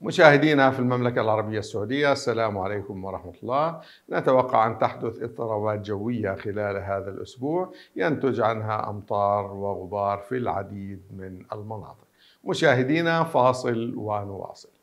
مشاهدينا في المملكة العربية السعودية السلام عليكم ورحمة الله نتوقع أن تحدث اضطرابات جوية خلال هذا الأسبوع ينتج عنها أمطار وغبار في العديد من المناطق مشاهدينا فاصل ونواصل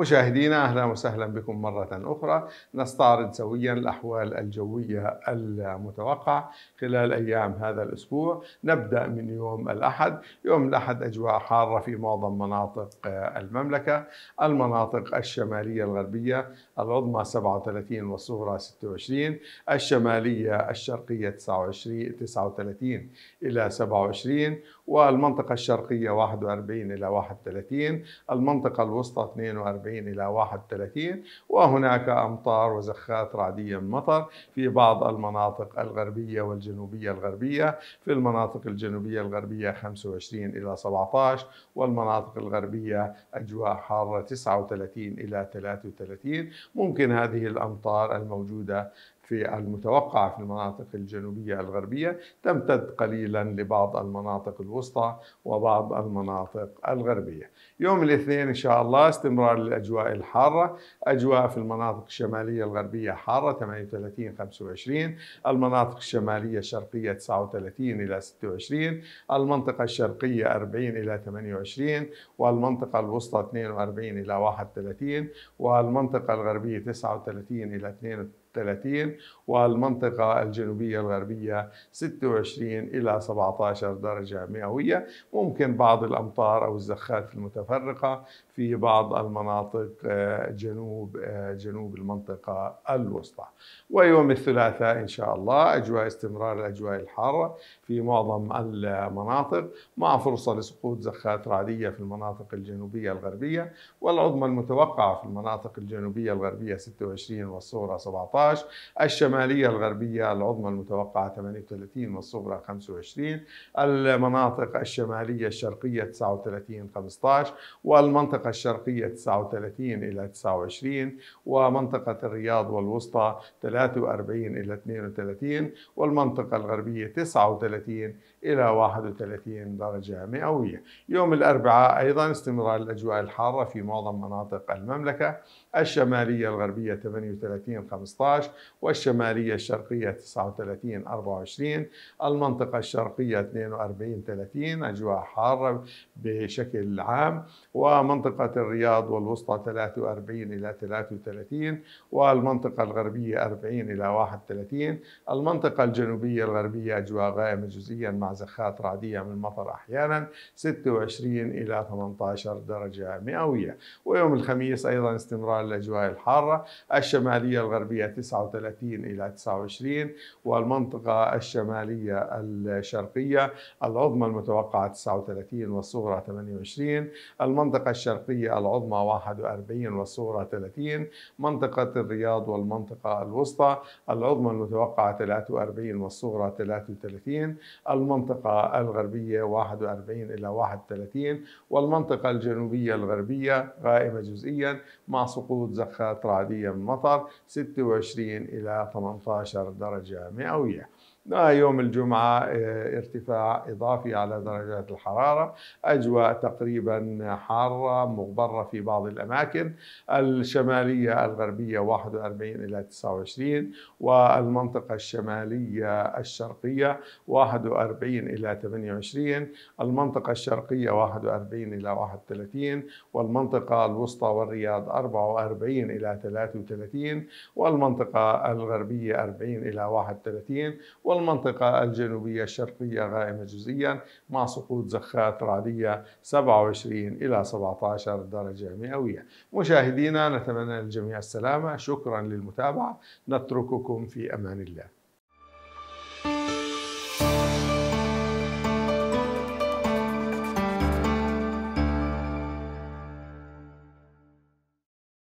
مشاهدينا اهلا وسهلا بكم مره اخرى نستعرض سويا الاحوال الجويه المتوقع خلال ايام هذا الاسبوع نبدا من يوم الاحد، يوم الاحد اجواء حاره في معظم مناطق آه، المملكه، المناطق الشماليه الغربيه العظمى 37 والصغرى 26 الشماليه الشرقيه 29 39 الى 27 والمنطقة الشرقية 41 إلى 31 المنطقة الوسطى 42 إلى 31 وهناك أمطار وزخات رعدية من مطر في بعض المناطق الغربية والجنوبية الغربية في المناطق الجنوبية الغربية 25 إلى 17 والمناطق الغربية أجواء حارة 39 إلى 33 ممكن هذه الأمطار الموجودة في المتوقع في المناطق الجنوبية الغربية تمتد قليلا لبعض المناطق الوسطى وبعض المناطق الغربية يوم الاثنين إن شاء الله استمرار الأجواء الحارة أجواء في المناطق الشمالية الغربية حارة 38 25 المناطق الشمالية الشرقية 39 إلى 26 المنطقة الشرقية 40 إلى 28 والمنطقة الوسطى 42 إلى 31 والمنطقة الغربية 39 إلى 32 30 والمنطقة الجنوبية الغربية 26 إلى 17 درجة مئوية ممكن بعض الأمطار أو الزخات المتفرقة في بعض المناطق آه، جنوب آه، جنوب المنطقة الوسطى ويوم الثلاثاء إن شاء الله أجواء استمرار الأجواء الحارة في معظم المناطق مع فرصة لسقوط زخات رعدية في المناطق الجنوبية الغربية والعظمى المتوقعة في المناطق الجنوبية الغربية 26 والصغرى 17 الشمالية الغربية العظمى المتوقعة 38 والصغرى 25 المناطق الشمالية الشرقية 39 15 والمنطقة الشرقية 39 إلى 29 ومنطقة الرياض والوسطى 43 إلى 32 والمنطقة الغربية 39 إلى 31 درجة مئوية يوم الأربعاء أيضا استمرار الأجواء الحارة في معظم مناطق المملكة الشمالية الغربية 38 15 والشمالية الشرقية 39 24 المنطقة الشرقية 42 30 أجواء حارة بشكل عام ومنطقة منطقة الرياض والوسطى 43 إلى 33 والمنطقة الغربية 40 إلى 31 المنطقة الجنوبية الغربية أجواء غائمة جزئيا مع زخات رعدية من مطر أحيانا 26 إلى 18 درجة مئوية ويوم الخميس أيضا استمرار الأجواء الحارة الشمالية الغربية 39 إلى 29 والمنطقة الشمالية الشرقية العظمى المتوقعة 39 والصغرى 28 المنطقة الشرقية الشرقية العظمى 41 والصغرى 30 منطقة الرياض والمنطقة الوسطى العظمى المتوقعة 43 والصغرى 33 المنطقة الغربية 41 إلى 31 والمنطقة الجنوبية الغربية غائمة جزئيا مع سقوط زخات رعدية من مطر 26 إلى 18 درجة مئوية آه، يوم الجمعة آه، ارتفاع إضافي على درجات الحرارة أجواء تقريبا حارة مغبرة في بعض الأماكن الشمالية الغربية 41 إلى 29 والمنطقة الشمالية الشرقية 41 إلى 28 المنطقة الشرقية 41 إلى 31 والمنطقة الوسطى والرياض 44 إلى 33 والمنطقة الغربية 40 إلى 31 والمنطقة والمنطقة الجنوبية الشرقية غائمة جزئيا مع سقوط زخات رعدية 27 إلى 17 درجة مئوية مشاهدينا نتمنى للجميع السلامة شكرا للمتابعة نترككم في أمان الله